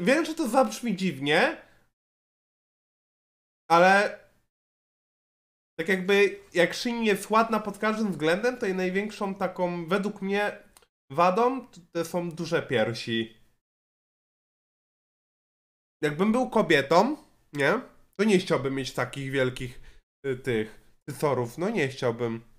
Wiem, że to zabrzmi dziwnie, ale tak jakby jak Shin jest ładna pod każdym względem, to jej największą taką, według mnie, wadą to są duże piersi. Jakbym był kobietą, nie? To nie chciałbym mieć takich wielkich y, tych tytorów. no nie chciałbym.